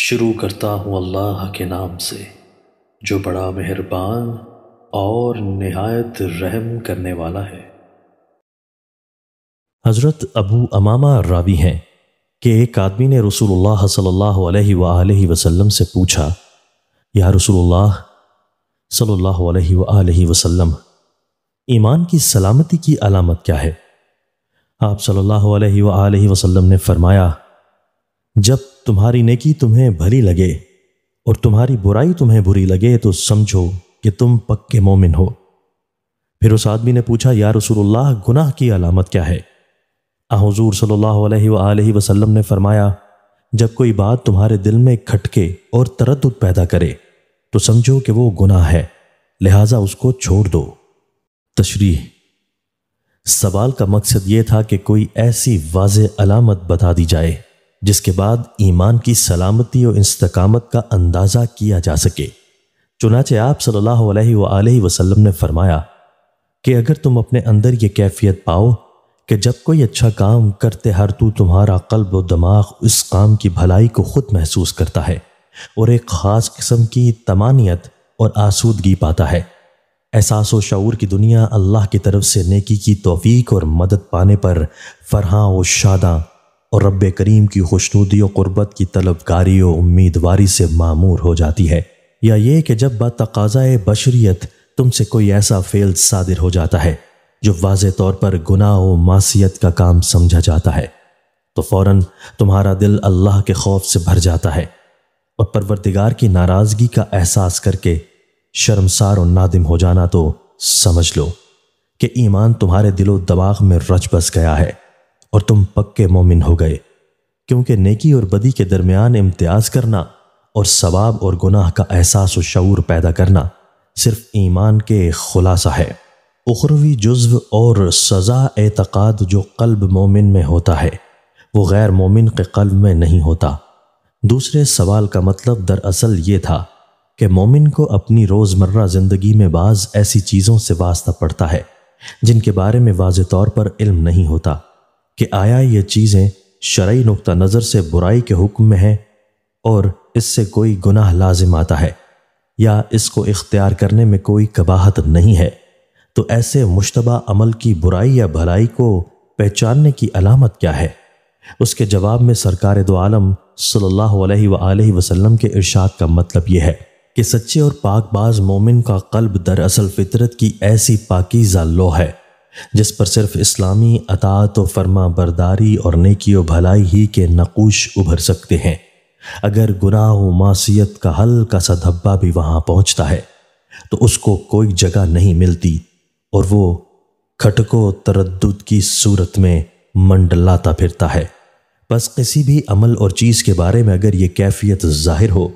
शुरू करता हूँ अल्लाह के नाम से जो बड़ा मेहरबान और नहायत रहम करने वाला है हज़रत अबू अमामा रावी हैं कि एक आदमी ने रसूलुल्लाह सल्लल्लाहु अलैहि वआलैहि वसल्लम से पूछा या रसूलुल्लाह सल्लल्लाहु अलैहि वआलैहि वसल्लम ईमान की सलामती की अलामत क्या है आप सल्लल्लाहु अलैहि वआलैहि वसल्लम ने फरमाया जब तुम्हारी नेकी तुम्हें भली लगे और तुम्हारी बुराई तुम्हें बुरी लगे तो समझो कि तुम पक्के मोमिन हो फिर उस आदमी ने पूछा या रसूलुल्लाह गुनाह की अलामत क्या है हजूर सल्लल्लाहु अलैहि वसल्लम ने फरमाया जब कोई बात तुम्हारे दिल में खटके और तरद पैदा करे तो समझो कि वो गुनाह है लिहाजा उसको छोड़ दो तशरी सवाल का मकसद ये था कि कोई ऐसी वाज अलामत बता दी जाए जिसके बाद ईमान की सलामती और इस्तकामत का अंदाज़ा किया जा सके चुनाचे आप सल्लल्लाहु अलैहि वसल्लम ने फरमाया कि अगर तुम अपने अंदर ये कैफियत पाओ कि जब कोई अच्छा काम करते हर तू तुम्हारा कल्ब व दिमाग उस काम की भलाई को खुद महसूस करता है और एक ख़ास किस्म की तमानियत और आसूदगी पाता है एहसास व शूर की दुनिया अल्लाह की तरफ से नेकी की तोफ़ी और मदद पाने पर फरहा व शादा और रब करीम की खुशनुदी और क़ुरबत की तलबकारी और उम्मीदवारी से मामूर हो जाती है या ये कि जब बातकाज़ाए बशरीत तुमसे कोई ऐसा फेल सादिर हो जाता है जो वाज तौर पर गुनाह व मासीत का काम समझा जाता है तो फ़ौर तुम्हारा दिल अल्लाह के खौफ से भर जाता है और परवरदिगार की नाराज़गी का एहसास करके शर्मसार और नादिम हो जाना तो समझ लो कि ईमान तुम्हारे दिलो दबाग में रच बस गया है और तुम पक्के मोमिन हो गए क्योंकि नेकी और बदी के दरमियान इम्तियाज करना और सवाब और गुनाह का एहसास व शूर पैदा करना सिर्फ ईमान के खुलासा है उखरवी जुज्व और सज़ा एतक़ाद जो कल्ब मोमिन में होता है वो गैर मोमिन के कल्ब में नहीं होता दूसरे सवाल का मतलब दरअसल ये था कि मोमिन को अपनी रोज़मर्रा ज़िंदगी में बाज़ ऐसी चीज़ों से वास्ता पड़ता है जिनके बारे में वाज तौर पर इल्म नहीं होता कि आया ये चीज़ें शरा नुक़ नज़र से बुराई के हुक्म में हैं और इससे कोई गुनाह लाजिम आता है या इसको इख्तियार करने में कोई कबाहत नहीं है तो ऐसे मुशतबा अमल की बुराई या भलाई को पहचानने की अलामत क्या है उसके जवाब में सरकार दो आलम सल्ला वसलम के इर्शाद का मतलब यह है कि सच्चे और पाकबाज मोमिन का कल्ब दरअसल फितरत की ऐसी पाकिजा लो है जिस पर सिर्फ इस्लामी अतात तो व फरमा बरदारी और नेकी व भलाई ही के नक़ूश उभर सकते हैं अगर गुनाह व मासीत का हल्का सा धब्बा भी वहाँ पहुँचता है तो उसको कोई जगह नहीं मिलती और वो खटको तरद की सूरत में मंडलाता फिरता है बस किसी भी अमल और चीज़ के बारे में अगर ये कैफियत जाहिर हो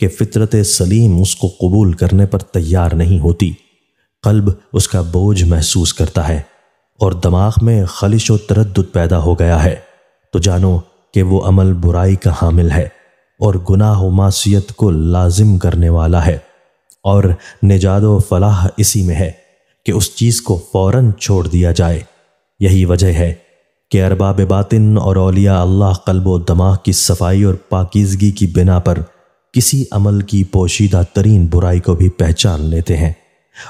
कि फितरत सलीम उसको कबूल करने पर तैयार नहीं होती कल्ब उसका बोझ महसूस करता है और दिमाग में खलिश व तरद पैदा हो गया है तो जानो कि वो अमल बुराई का हामिल है और गुनाह व मासीत को लाजिम करने वाला है और निजात व फलाह इसी में है कि उस चीज़ को फौरन छोड़ दिया जाए यही वजह है कि अरबाब बातिन और अलिया अल्लाह कल्ब दमाग की सफाई और पाकिजगी की बिना पर किसी अमल की पोशीदा तरीन बुराई को भी पहचान लेते हैं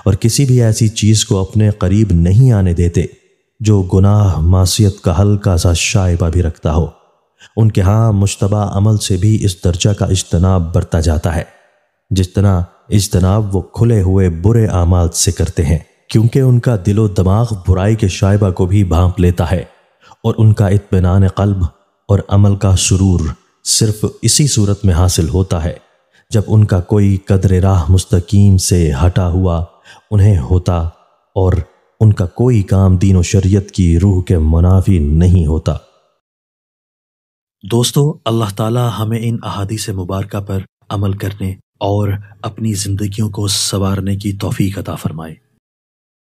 और किसी भी ऐसी चीज़ को अपने करीब नहीं आने देते जो गुनाह मासीत का हल्का सा शायबा भी रखता हो उनके हां मुशतबा अमल से भी इस दर्जा का इज्तनाब बरता जाता है जिस तरह इज्तनाब वो खुले हुए बुरे आमाल से करते हैं क्योंकि उनका दिलो दिमाग बुराई के शाइबा को भी भांप लेता है और उनका इतमान कल्ब और अमल का सुरूर सिर्फ इसी सूरत में हासिल होता है जब उनका कोई कदर राह मुस्तकीम से हटा हुआ उन्हें होता और उनका कोई काम दीन शरीयत की रूह के मुनाफी नहीं होता दोस्तों अल्लाह ताला हमें इन अहादीस मुबारक पर अमल करने और अपनी ज़िंदगियों को संवारने की तोफ़ी अता फ़रमाए